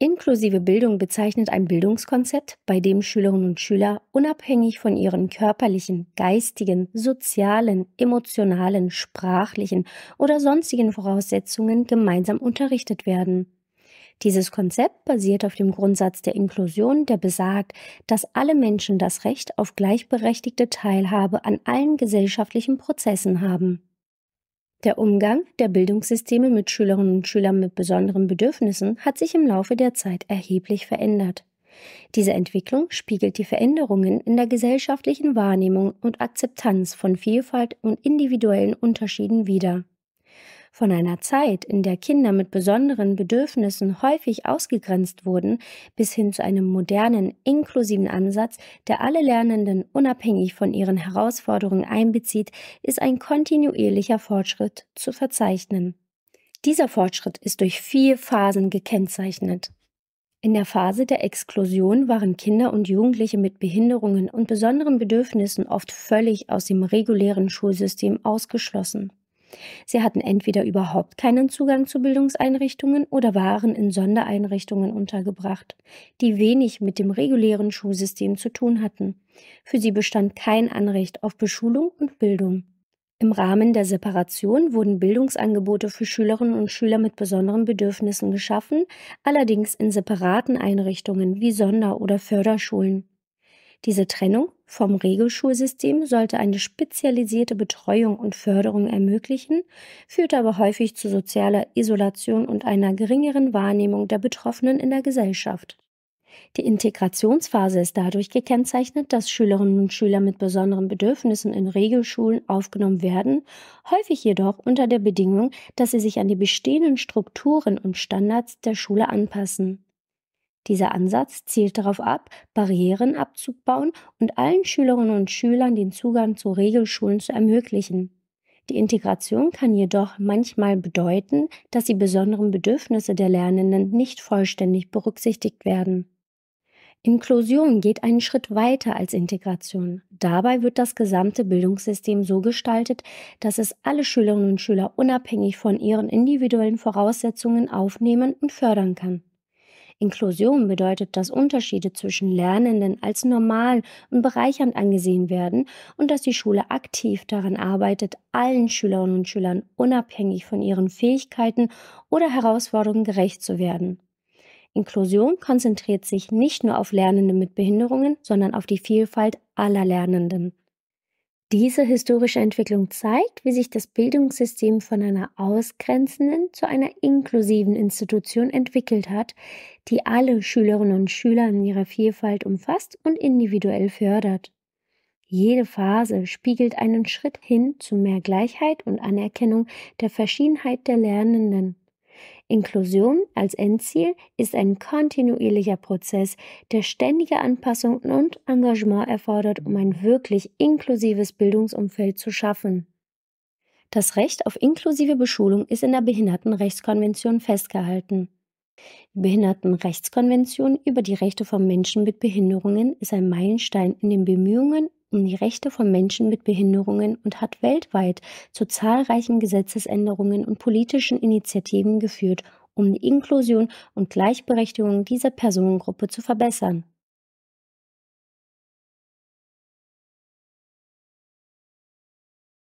Inklusive Bildung bezeichnet ein Bildungskonzept, bei dem Schülerinnen und Schüler unabhängig von ihren körperlichen, geistigen, sozialen, emotionalen, sprachlichen oder sonstigen Voraussetzungen gemeinsam unterrichtet werden. Dieses Konzept basiert auf dem Grundsatz der Inklusion, der besagt, dass alle Menschen das Recht auf gleichberechtigte Teilhabe an allen gesellschaftlichen Prozessen haben. Der Umgang der Bildungssysteme mit Schülerinnen und Schülern mit besonderen Bedürfnissen hat sich im Laufe der Zeit erheblich verändert. Diese Entwicklung spiegelt die Veränderungen in der gesellschaftlichen Wahrnehmung und Akzeptanz von Vielfalt und individuellen Unterschieden wider. Von einer Zeit, in der Kinder mit besonderen Bedürfnissen häufig ausgegrenzt wurden, bis hin zu einem modernen, inklusiven Ansatz, der alle Lernenden unabhängig von ihren Herausforderungen einbezieht, ist ein kontinuierlicher Fortschritt zu verzeichnen. Dieser Fortschritt ist durch vier Phasen gekennzeichnet. In der Phase der Exklusion waren Kinder und Jugendliche mit Behinderungen und besonderen Bedürfnissen oft völlig aus dem regulären Schulsystem ausgeschlossen. Sie hatten entweder überhaupt keinen Zugang zu Bildungseinrichtungen oder waren in Sondereinrichtungen untergebracht, die wenig mit dem regulären Schulsystem zu tun hatten. Für sie bestand kein Anrecht auf Beschulung und Bildung. Im Rahmen der Separation wurden Bildungsangebote für Schülerinnen und Schüler mit besonderen Bedürfnissen geschaffen, allerdings in separaten Einrichtungen wie Sonder- oder Förderschulen. Diese Trennung vom Regelschulsystem sollte eine spezialisierte Betreuung und Förderung ermöglichen, führt aber häufig zu sozialer Isolation und einer geringeren Wahrnehmung der Betroffenen in der Gesellschaft. Die Integrationsphase ist dadurch gekennzeichnet, dass Schülerinnen und Schüler mit besonderen Bedürfnissen in Regelschulen aufgenommen werden, häufig jedoch unter der Bedingung, dass sie sich an die bestehenden Strukturen und Standards der Schule anpassen. Dieser Ansatz zielt darauf ab, Barrieren abzubauen und allen Schülerinnen und Schülern den Zugang zu Regelschulen zu ermöglichen. Die Integration kann jedoch manchmal bedeuten, dass die besonderen Bedürfnisse der Lernenden nicht vollständig berücksichtigt werden. Inklusion geht einen Schritt weiter als Integration. Dabei wird das gesamte Bildungssystem so gestaltet, dass es alle Schülerinnen und Schüler unabhängig von ihren individuellen Voraussetzungen aufnehmen und fördern kann. Inklusion bedeutet, dass Unterschiede zwischen Lernenden als normal und bereichernd angesehen werden und dass die Schule aktiv daran arbeitet, allen Schülerinnen und Schülern unabhängig von ihren Fähigkeiten oder Herausforderungen gerecht zu werden. Inklusion konzentriert sich nicht nur auf Lernende mit Behinderungen, sondern auf die Vielfalt aller Lernenden. Diese historische Entwicklung zeigt, wie sich das Bildungssystem von einer ausgrenzenden zu einer inklusiven Institution entwickelt hat, die alle Schülerinnen und Schüler in ihrer Vielfalt umfasst und individuell fördert. Jede Phase spiegelt einen Schritt hin zu mehr Gleichheit und Anerkennung der Verschiedenheit der Lernenden. Inklusion als Endziel ist ein kontinuierlicher Prozess, der ständige Anpassungen und Engagement erfordert, um ein wirklich inklusives Bildungsumfeld zu schaffen. Das Recht auf inklusive Beschulung ist in der Behindertenrechtskonvention festgehalten. Die Behindertenrechtskonvention über die Rechte von Menschen mit Behinderungen ist ein Meilenstein in den Bemühungen um die Rechte von Menschen mit Behinderungen und hat weltweit zu zahlreichen Gesetzesänderungen und politischen Initiativen geführt, um die Inklusion und Gleichberechtigung dieser Personengruppe zu verbessern.